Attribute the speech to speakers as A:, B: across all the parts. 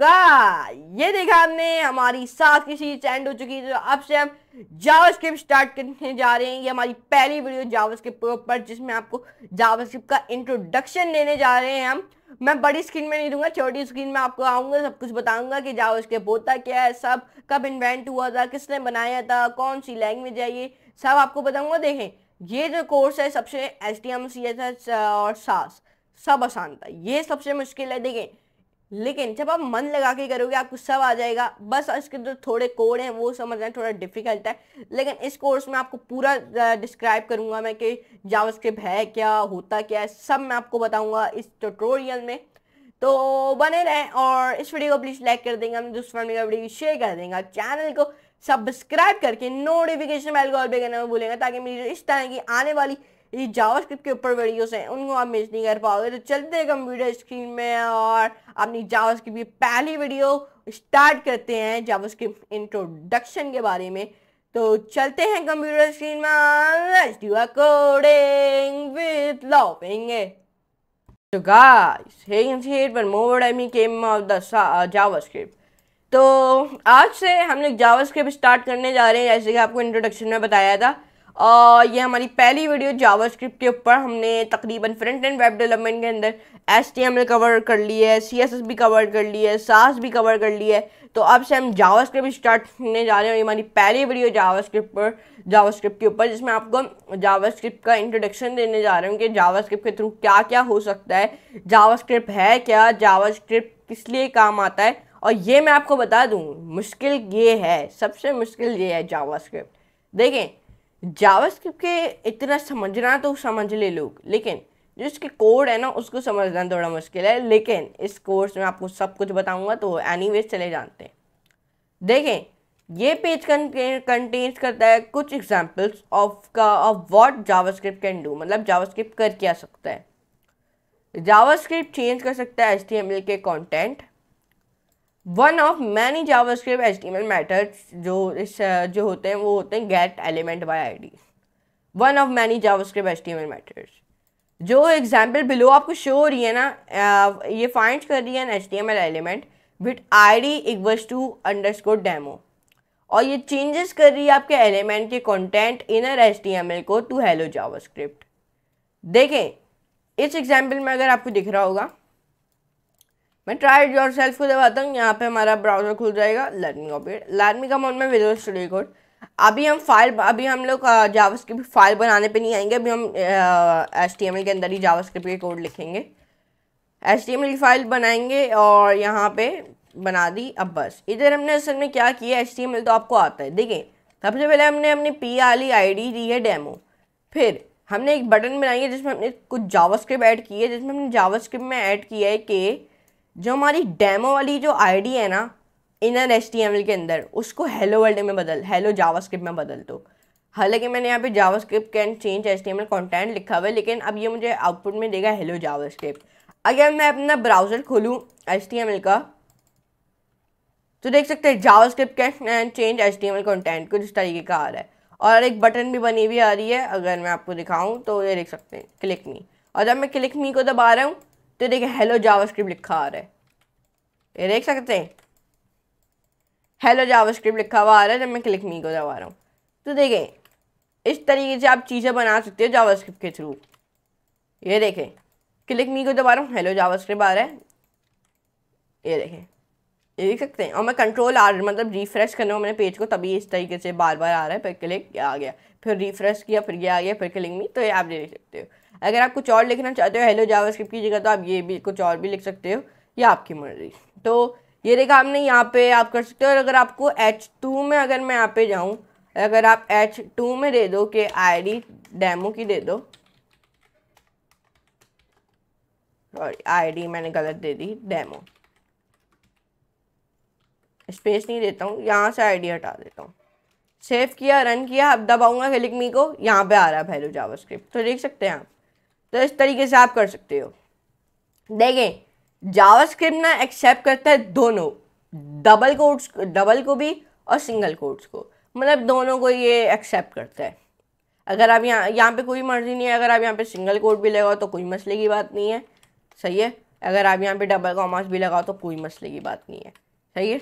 A: गा ये देखा हमने हमारी सात की सीरीज एंड हो चुकी है तो अब से हम जावास्क्रिप्ट स्टार्ट करने जा रहे हैं ये हमारी पहली वीडियो जावास्क्रिप्ट के ऊपर जिसमें आपको जावास्क्रिप्ट का इंट्रोडक्शन देने जा रहे हैं हम मैं बड़ी स्क्रीन में नहीं दूंगा छोटी स्क्रीन में आपको आऊंगा सब कुछ बताऊंगा कि जावास्क्रिप्ट होता क्या है सब कब इन्वेंट हुआ था किसने बनाया था कौन सी लैंग्वेज है ये सब आपको बताऊंगा देखें ये जो कोर्स है सबसे S T M C S S और सास सब आसान था ये सबसे मुश्किल है देखें लेकिन जब आप मन लगा के करोगे आपको सब आ जाएगा बस इसके जो थोड़े कोड हैं वो समझना थोड़ा डिफिकल्ट है लेकिन इस कोर्स में आपको पूरा डिस्क्राइब करूंगा मैं कि जावास्क्रिप्ट है क्या होता क्या है सब मैं आपको बताऊंगा इस ट्यूटोरियल में तो बने रहें और इस वीडियो को प्लीज़ लाइक कर देंगे हम दूसरे का वीडियो शेयर कर देंगे चैनल को सब्सक्राइब करके नोटिफिकेशन बेल को ऑल पे करना भूलेंगे ताकि मेरी इस तरह की आने वाली ये जावास्क्रिप्ट के ऊपर वीडियोस हैं उनको आप मिस नहीं कर पाओगे तो चलते हैं कंप्यूटर स्क्रीन में और अपनी जावास्क्रिप्ट की पहली वीडियो स्टार्ट करते हैं जावास्क्रिप्ट इंट्रोडक्शन के बारे में तो चलते हैं कंप्यूटर स्क्रीन में let's do a coding with loving तो guys hey in here one more one more I mean came uh, तो आज से हम लोग जावास्क्रिप्ट स्टार्ट करने जा रहे हैं जैसे कि आपको इंट्रोडक्शन में बताया था आ, ये हमारी पहली वीडियो जावास्क्रिप्ट के ऊपर हमने तकरीबन फ्रंट एंड वेब डेवलपमेंट के अंदर एस टी एम कवर कर ली है सी एस एस भी कवर कर ली है सास भी कवर कर ली है तो अब से हम जावास्क्रिप्ट स्टार्ट होने जा रहे हैं ये हमारी पहली वीडियो जावास्क्रिप्ट पर जावास्क्रिप्ट के ऊपर जिसमें आपको जावास्क्रिप्ट का इंट्रोडक्शन देने जा रहे हूँ कि जावास्क्रिप्ट के थ्रू क्या क्या हो सकता है जावास्क्रिप्ट है क्या जावास्क्रिप्ट किस लिए काम आता है और ये मैं आपको बता दूँ मुश्किल ये है सबसे मुश्किल ये है जावास्क्रिप्ट देखें जावास्क्रिप्ट के इतना समझना तो समझ ले लोग लेकिन जो इसके कोड है ना उसको समझना थोड़ा मुश्किल है लेकिन इस कोर्स में आपको सब कुछ बताऊंगा तो एनीवेज चले जानते हैं देखें ये पेज कंटेन्स करता है कुछ एग्जांपल्स ऑफ का of what JavaScript can do मतलब जावास्क्रिप्ट कर क्या सकता है जावास्क्रिप्ट चेंज कर सकता है एच के content one of many JavaScript HTML methods जो इस जो होते हैं वो होते हैं get element by ID one of many JavaScript HTML methods जो एग्जांपल बिलो आपको शो हो रही है ना ये फाइंड कर रही है an HTML element with ID equals to underscore demo और ये चेंजेस कर रही है आपके एलिमेंट के कॉन्टेंट इनर एल को टू हेलो स्क्रिप्ट देखें इस एग्जाम्पल में अगर आपको दिख रहा होगा मैं ट्राई योर सेल्फ को दबाता हूँ यहाँ पे हमारा ब्राउजर खुल जाएगा learning me copy it let me come on Visual Studio Code अभी हम फाइल अभी हम लोग जावास की फाइल बनाने पे नहीं आएंगे अभी हम एस टी एम एल के अंदर ही जावास के कोड लिखेंगे एस टी एम एल की फाइल बनाएंगे और यहाँ पे बना दी अब बस इधर हमने असल में क्या किया एच टी एम एल तो आपको आता है देखिए सबसे पहले हमने अपनी पी आली आई डी दी है डेमो फिर हमने एक बटन बनाई है जिसमें हमने कुछ जावास्क्रिप्ट ऐड की है जिसमें हमने जावास्क्रिप्ट में ऐड किया है कि जो हमारी डेमो वाली जो आईडी है ना इनर एस के अंदर उसको हेलो वर्ल्ड में बदल हेलो जावास्क्रिप्ट में बदल दो हालांकि मैंने यहाँ पे JavaScript can change S T content लिखा हुआ है लेकिन अब ये मुझे आउटपुट में देगा हेलो जावास्क्रिप्ट अगर मैं अपना ब्राउज़र खोलूँ एस का तो देख सकते हैं JavaScript can change S T content कुछ तरीके का आ रहा है और एक बटन भी बनी हुई आ रही है अगर मैं आपको दिखाऊँ तो ये देख सकते हैं क्लिक मी और जब मैं क्लिक मी को दबा रहा हूँ तो देखिए हेलो जावास्क्रिप्ट लिखा आ रहा है ये देख सकते हैं हेलो जावास्क्रिप्ट लिखा हुआ आ रहा है जब मैं क्लिक नहीं को दबा रहा हूँ तो देखें इस तरीके से आप चीज़ें बना सकते हो जावास्क्रिप्ट के थ्रू ये देखें क्लिक मी को दबा रहा हूँ हेलो जावास्क्रिप्ट आ रहा है ये देखें ये देख सकते हैं और मैं कंट्रोल आ रहा मतलब रिफ़्रेश करने में मैंने पेज को तभी इस तरीके से बार बार आ रहा है फिर क्लिक आ गया फिर रिफ़्रेश किया फिर ये आ गया फिर क्लिक मी तो ये आप देख सकते हो अगर आप कुछ और लिखना चाहते हो हेलो जावा स्क्रिप्ट की जगह तो आप ये भी कुछ और भी लिख सकते हो ये आपकी मर्जी तो ये देखा आपने यहाँ पे आप कर सकते हो और अगर आपको एच टू में अगर मैं यहाँ पे जाऊँ अगर आप एच टू में दे दो कि आईडी डेमो की दे दो सॉरी आईडी मैंने गलत दे दी डेमो स्पेस नहीं देता हूँ यहाँ से आईडी हटा देता हूँ सेव किया रन किया अब दबाऊंगा क्लिक मी को यहाँ पे आ रहा है भैलो जावास्क्रिप्ट तो देख सकते हैं आप तो इस तरीके से आप कर सकते हो देखें जावास्क्रिप्ट ना एक्सेप्ट करता है दोनों डबल कोड्स डबल को भी और सिंगल कोड्स को मतलब दोनों को ये एक्सेप्ट करता है अगर आप यहाँ यहाँ पे कोई मर्जी नहीं है अगर आप यहाँ पे सिंगल कोड भी लगाओ तो कोई मसले की बात नहीं है सही है अगर आप यहाँ पे डबल कॉमर्स भी लगाओ तो कोई मसले की बात नहीं है सही है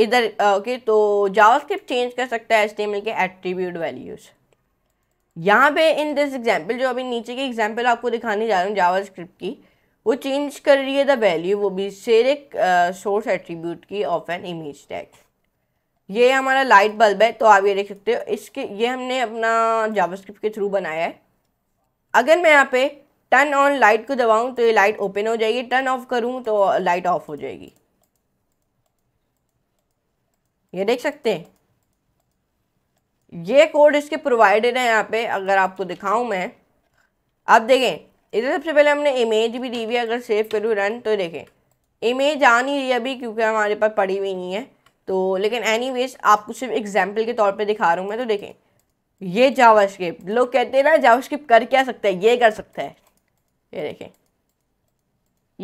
A: इधर ओके तो जावास्क्रिप्ट चेंज कर सकता है एच के एट्रीब्यूट वैल्यूज़ यहाँ पे इन दिस एग्जाम्पल जो अभी नीचे की एग्जाम्पल आपको दिखाने जा रहा हूँ जावा स्क्रिप्ट की वो चेंज कर रही है द वैल्यू वो भी सेरेक सोर्स एट्रीब्यूट की ऑफ एन इमेज टैग ये हमारा लाइट बल्ब है तो आप ये देख सकते हो इसके ये हमने अपना जावास्क्रिप्ट के थ्रू बनाया है अगर मैं यहाँ पे टर्न ऑन लाइट को दबाऊँ तो ये लाइट ओपन हो जाएगी टर्न ऑफ करूँ तो लाइट ऑफ हो जाएगी ये देख सकते हैं ये कोड इसके प्रोवाइडेड है यहाँ पे अगर आपको दिखाऊं मैं आप देखें इधर सबसे पहले हमने इमेज भी दी हुई है अगर सेव करूँ रन तो देखें इमेज आ नहीं रही अभी क्योंकि हमारे पास पड़ी हुई नहीं है तो लेकिन एनी आपको सिर्फ एग्जाम्पल के तौर पर दिखा रहा हूँ मैं तो देखें ये जावास्क्रिप्ट लोग कहते हैं ना जावास्क्रिप्ट कर क्या सकता है ये कर सकता है ये देखें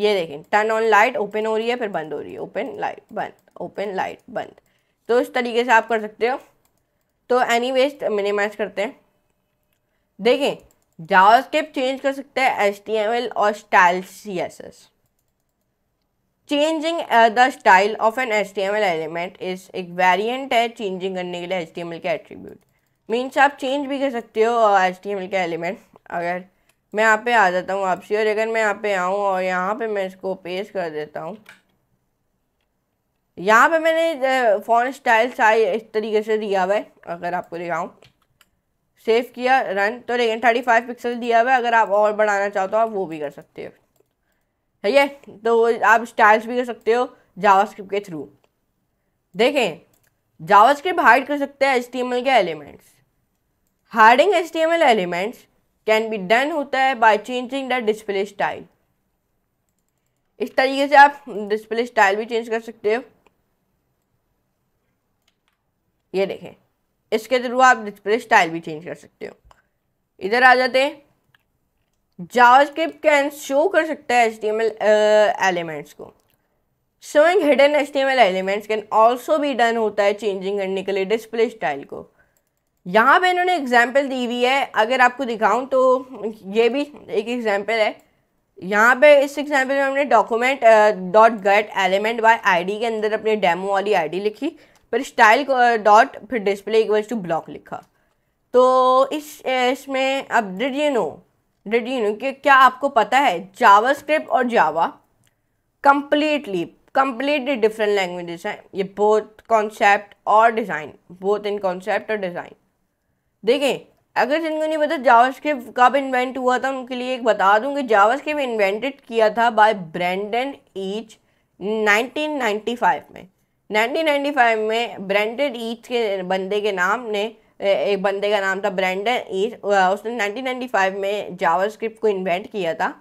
A: ये देखें टर्न ऑन लाइट ओपन हो रही है फिर बंद हो रही है ओपन लाइट बंद ओपन लाइट बंद तो इस तरीके से आप कर सकते हो तो एनी वेस्ट मिनिमाइज करते हैं देखें जावास्क्रिप्ट चेंज कर सकते हैं एस टी एम एल और style C S S changing the style of an S T M L element is एक वेरियंट है चेंजिंग करने के लिए एस टी एम एल के एट्रीब्यूट मीन्स आप चेंज भी कर सकते हो एस टी एम एल के एलिमेंट अगर मैं यहाँ पे आ जाता हूँ वापसी और अगर मैं यहाँ पे आऊँ और यहाँ पे मैं इसको पेश कर देता हूँ यहाँ पे मैंने फोन स्टाइल साई इस तरीके से दिया हुआ है अगर आपको दिखाऊँ सेव किया रन तो लेकिन थर्टी फाइव पिक्सल दिया हुआ है अगर आप और बढ़ाना चाहते हो तो आप वो भी कर सकते हो है है तो आप स्टाइल्स भी कर सकते हो जावास्क्रिप्ट के थ्रू देखें जावास्क्रिप्ट हाइड कर सकते हैं एच के elements hiding H elements can be done होता है by changing the display style इस तरीके से आप डिस्प्ले स्टाइल भी चेंज कर सकते हो ये देखें इसके थ्रू आप डिस्प्ले स्टाइल भी चेंज कर सकते हो इधर आ जाते हैं जावास्क्रिप्ट कैन शो कर सकता है एच एलिमेंट्स को showing hidden H elements can also भी डन होता है चेंजिंग करने के लिए डिस्प्ले स्टाइल को यहाँ पे इन्होंने एग्जाम्पल दी हुई है अगर आपको दिखाऊं तो ये भी एक एग्जाम्पल है यहाँ पे इस एग्जाम्पल में हमने document dot get element by ID के अंदर अपने डेमो वाली आईडी लिखी पर स्टाइल डॉट फिर डिस्प्ले इक्वल्स टू ब्लॉक लिखा तो इस इसमें अब did you know did you know कि क्या आपको पता है जावास्क्रिप्ट और Java completely completely different languages हैं ये बोथ कॉन्सेप्ट और डिज़ाइन बोथ इन कॉन्सेप्ट और डिज़ाइन देखें अगर जिनको नहीं पता जावा कब इन्वेंट हुआ था उनके लिए एक बता दूं कि जावा इन्वेंटेड किया था बाय ब्रेंडन ईच 1995 में 1995 में ब्रांडेड ईथ के बंदे के नाम ने एक बंदे का नाम था ब्रांडन ईथ उसने 1995 में जावास्क्रिप्ट को इन्वेंट किया था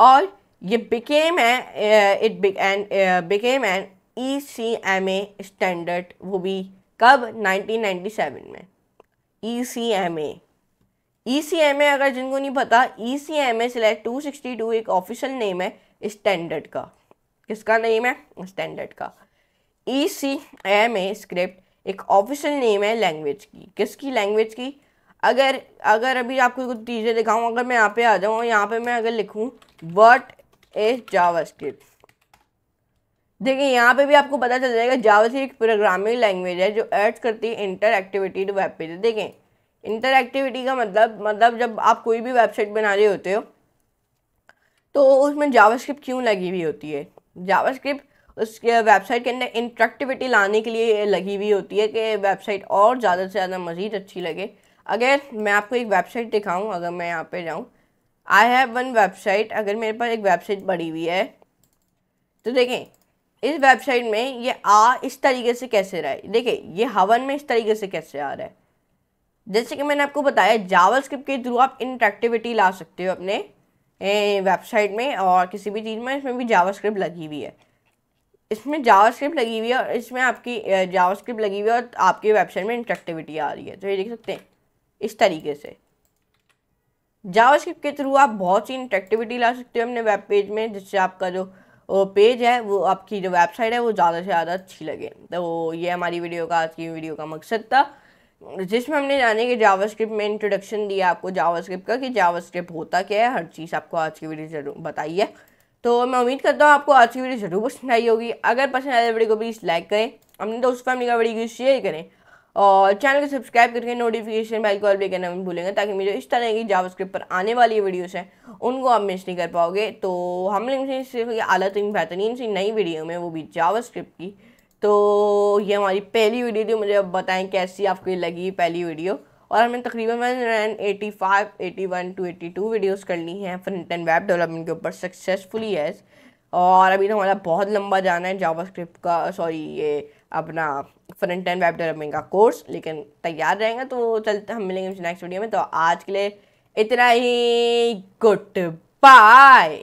A: और ये बिकेम है it and became an E C M A standard वो भी कब 1997 में ई सी एम ए ई सी एम ए अगर जिनको नहीं पता E e C M A select two sixty two एक ऑफिशियल नेम है स्टैंडर्ड का किसका नेम है स्टैंडर्ड का E C M A script एक ऑफिशियल नेम है लैंग्वेज की किसकी लैंग्वेज की अगर अगर अभी आपको कुछ चीज़ें दिखाऊँ अगर मैं यहाँ पे आ जाऊँ यहाँ पे मैं अगर लिखूँ वट ए जावा स्क्रिप्ट देखिए यहाँ पे भी आपको पता चल जाएगा जावा एक प्रोग्रामिंग लैंग्वेज है जो एड्स करती है interactivity to web page देखें इंटर एक्टिविटी का मतलब मतलब जब आप कोई भी वेबसाइट बना रहे होते हो तो उसमें जावा क्यों लगी हुई होती है जावा उसके वेबसाइट के अंदर इंट्रैक्टिविटी लाने के लिए लगी हुई होती है कि वेबसाइट और ज़्यादा से ज़्यादा मज़ीद अच्छी लगे अगर मैं आपको एक वेबसाइट दिखाऊँ अगर मैं यहाँ पर जाऊँ आई हैव वन वेबसाइट अगर मेरे पास एक वेबसाइट बड़ी हुई है तो देखें इस वेबसाइट में ये आ इस तरीके से कैसे रहा है देखिए ये हवन में इस तरीके से कैसे आ रहा है जैसे कि मैंने आपको बताया जावल स्क्रिप्ट के थ्रू आप इंट्रक्टिविटी ला सकते हो अपने वेबसाइट में और किसी भी चीज़ में इसमें भी जावा स्क्रिप्ट लगी हुई है इसमें जावास्क्रिप्ट लगी हुई है और इसमें आपकी जावास्क्रिप्ट लगी हुई है और आपकी वेबसाइट में इंटरेक्टिविटी आ रही है तो ये देख सकते हैं इस तरीके से जावास्क्रिप्ट के थ्रू आप बहुत सी इंटरेक्टिविटी ला सकते हो अपने वेब पेज में जिससे आपका जो पेज है वो आपकी जो वेबसाइट है वो ज़्यादा से ज़्यादा अच्छी लगे तो ये हमारी वीडियो का आज की वीडियो का मकसद था जिसमें हमने जाने कि जावास्क्रिप्ट में इंट्रोडक्शन दिया आपको जावास्क्रिप्ट का कि जावास्क्रिप्ट होता क्या है हर चीज़ आपको आज की वीडियो जरूर बताई है तो मैं उम्मीद करता हूँ आपको आज की वीडियो जरूर पसंद आई होगी अगर पसंद आए तो वीडियो को प्लीज़ लाइक करें अपने दोस्त फैमिली का वीडियो शेयर करें और चैनल को सब्सक्राइब करके नोटिफिकेशन बेल कॉल भी करना भूलेंगे ताकि मेरे इस तरह की जावास्क्रिप्ट पर आने वाली वीडियोस हैं उनको आप मिस नहीं कर पाओगे तो हम लोग सिर्फ ये आला तीन बेहतरीन सी नई वीडियो में वो भी जावास्क्रिप्ट की तो ये हमारी पहली वीडियो थी मुझे अब बताएं कैसी आपको लगी पहली वीडियो और हमें तकरीबन one eighty five eighty one two eighty two videos करनी है फ्रंट एंड वेब डेवलपमेंट के ऊपर सक्सेसफुली है और अभी तो हमारा बहुत लंबा जाना है स्क्रिप्ट का सॉरी ये अपना फ्रंट एंड वेब डेवलपमेंट का कोर्स लेकिन तैयार रहेंगे तो चलते हम मिलेंगे नेक्स्ट वीडियो में तो आज के लिए इतना ही गुड बाय